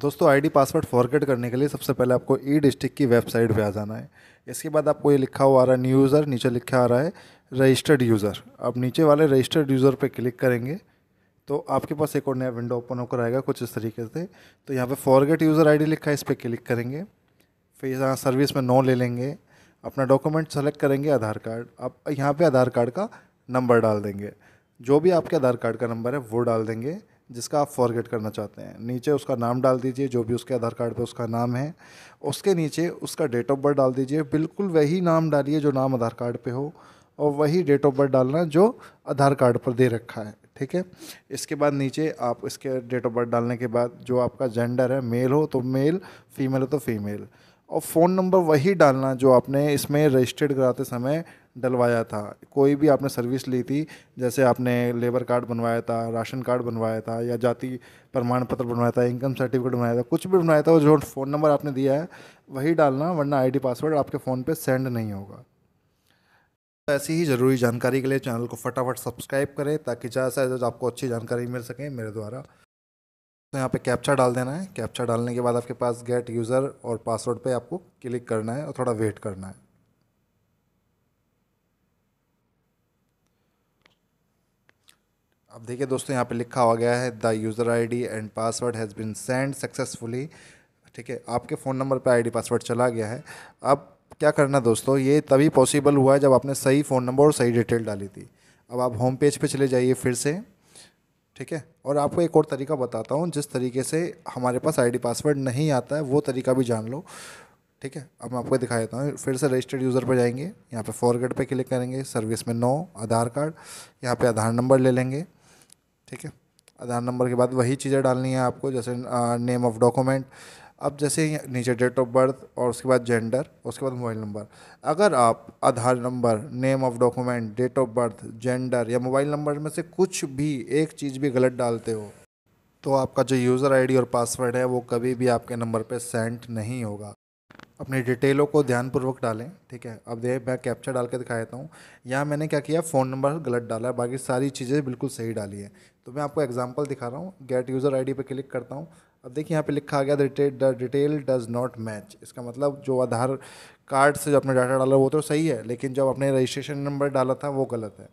दोस्तों ID password forget करने के लिए सबसे पहले आपको ई e डिस्ट्रिक्ट की वेबसाइट पे आ जाना है इसके बाद आपको ये लिखा हुआ आ रहा है न्यू यूज़र नीचे लिखा आ रहा है रजिस्टर्ड यूज़र आप नीचे वाले रजिस्टर्ड यूज़र पे क्लिक करेंगे तो आपके पास एक और नया विंडो ओपन होकर आएगा कुछ इस तरीके से तो यहाँ पर फॉरगेट यूज़र आई लिखा है इस पर क्लिक करेंगे फिर यहाँ सर्विस में नो ले लेंगे अपना डॉक्यूमेंट सेलेक्ट करेंगे आधार कार्ड आप यहाँ पर आधार कार्ड का नंबर डाल देंगे जो भी आपके आधार कार्ड का नंबर है वो डाल देंगे जिसका आप फॉरगेट करना चाहते हैं नीचे उसका नाम डाल दीजिए जो भी उसके आधार कार्ड पे उसका नाम है उसके नीचे उसका डेट ऑफ बर्थ डाल दीजिए बिल्कुल वही नाम डालिए जो नाम आधार कार्ड पे हो और वही डेट ऑफ बर्थ डालना जो आधार कार्ड पर दे रखा है ठीक है इसके बाद नीचे आप इसके डेट ऑफ बर्थ डालने के बाद जो आपका जेंडर है मेल हो तो मेल फीमेल हो तो फीमेल और फ़ोन नंबर वही डालना जो आपने इसमें रजिस्टर्ड कराते समय डलवाया था कोई भी आपने सर्विस ली थी जैसे आपने लेबर कार्ड बनवाया था राशन कार्ड बनवाया था या जाति प्रमाण पत्र बनवाया था इनकम सर्टिफिकेट बनवाया था कुछ भी बनवाया था वो जो फ़ोन नंबर आपने दिया है वही डालना वरना आईडी पासवर्ड आपके फ़ोन पे सेंड नहीं होगा तो ऐसी ही ज़रूरी जानकारी के लिए चैनल को फटाफट सब्सक्राइब करें ताकि ज़्यादा से ज़्यादा आपको अच्छी जानकारी मिल सके मेरे द्वारा तो यहाँ पे कैप्चा डाल देना है कैप्चा डालने के बाद आपके पास गेट यूज़र और पासवर्ड पे आपको क्लिक करना है और थोड़ा वेट करना है अब देखिए दोस्तों यहाँ पे लिखा हुआ गया है the user ID and password has been send successfully ठीक है आपके फ़ोन नंबर पे आईडी पासवर्ड चला गया है अब क्या करना दोस्तों ये तभी पॉसिबल हुआ है जब आपने सही फ़ोन नंबर और सही डिटेल डाली थी अब आप होम पेज पे चले जाइए फिर से ठीक है और आपको एक और तरीका बताता हूँ जिस तरीके से हमारे पास आई पासवर्ड नहीं आता है वो तरीका भी जान लो ठीक है अब मैं आपको दिखा देता हूँ फिर से रजिस्टर्ड यूज़र पर जाएंगे यहाँ पे फॉरगेट पे क्लिक करेंगे सर्विस में नो आधार कार्ड यहाँ पे आधार नंबर ले लेंगे ठीक है आधार नंबर के बाद वही चीज़ें डालनी है आपको जैसे नेम ऑफ़ डॉक्यूमेंट अब जैसे नीचे डेट ऑफ बर्थ और उसके बाद जेंडर उसके बाद मोबाइल नंबर अगर आप Aadhaar number name of document date of birth gender या मोबाइल नंबर में से कुछ भी एक चीज़ भी गलत डालते हो तो आपका जो यूज़र आईडी और पासवर्ड है वो कभी भी आपके नंबर पे सेंड नहीं होगा अपने डिटेलों को ध्यानपूर्वक डालें ठीक है अब देख मैं कैप्चर डाल के दिखा देता हूँ यहाँ मैंने क्या किया फ़ोन नंबर गलत डाला है बाकी सारी चीज़ें बिल्कुल सही डाली है तो मैं आपको एग्जांपल दिखा रहा हूँ गेट यूज़र आईडी पे क्लिक करता हूँ अब देखिए यहाँ पे लिखा आ गया the detail does not match इसका मतलब जो आधार कार्ड से जो अपने डाटा डाला वो तो सही है लेकिन जब अपने रजिस्ट्रेशन नंबर डाला था वो गलत है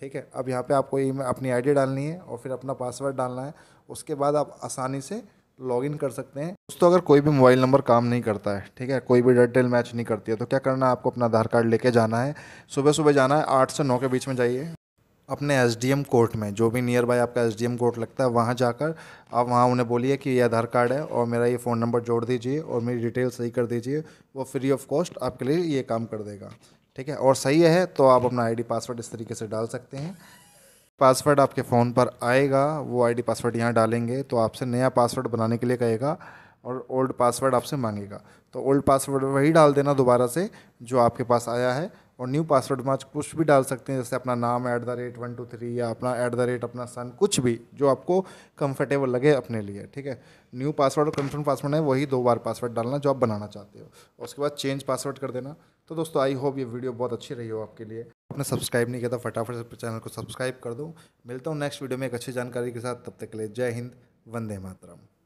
ठीक है अब यहाँ पर आपको अपनी आई डालनी है और फिर अपना पासवर्ड डालना है उसके बाद आप आसानी से लॉगिन कर सकते हैं दोस्तों अगर कोई भी मोबाइल नंबर काम नहीं करता है ठीक है कोई भी डिटेल मैच नहीं करती है तो क्या करना है आपको अपना आधार कार्ड लेके जाना है सुबह सुबह जाना है आठ से नौ के बीच में जाइए अपने एस डी एम कोर्ट में जो भी नियर बाय आपका एस डी एम कोर्ट लगता है वहाँ जाकर आप वहाँ उन्हें बोलिए कि ये आधार कार्ड है और मेरा ये फ़ोन नंबर जोड़ दीजिए और मेरी डिटेल सही कर दीजिए वो फ्री ऑफ कॉस्ट आपके लिए ये काम कर देगा ठीक है और सही है तो आप अपना आईडी पासवर्ड इस तरीके से डाल सकते हैं पासवर्ड आपके फ़ोन पर आएगा वो आईडी पासवर्ड यहाँ डालेंगे तो आपसे नया पासवर्ड बनाने के लिए कहेगा और ओल्ड पासवर्ड आपसे मांगेगा तो ओल्ड पासवर्ड वही डाल देना दोबारा से जो आपके पास आया है और न्यू पासवर्ड में आज कुछ भी डाल सकते हैं जैसे अपना नाम at the rate one two three या अपना ऐट द रेट अपना सन कुछ भी जो आपको कंफर्टेबल लगे अपने लिए ठीक है न्यू पासवर्ड और कंफर्म पासवर्ड है वही दो बार पासवर्ड डालना जो आप बनाना चाहते हो उसके बाद चेंज पासवर्ड कर देना तो दोस्तों आई होप ये वीडियो बहुत अच्छी रही हो आपके लिए आपने सब्सक्राइब नहीं किया तो फटाफट से चैनल को सब्सक्राइब कर दो मिलता हूँ नेक्स्ट वीडियो में एक अच्छी जानकारी के साथ तब तक के लिए जय हिंद वंदे मातरम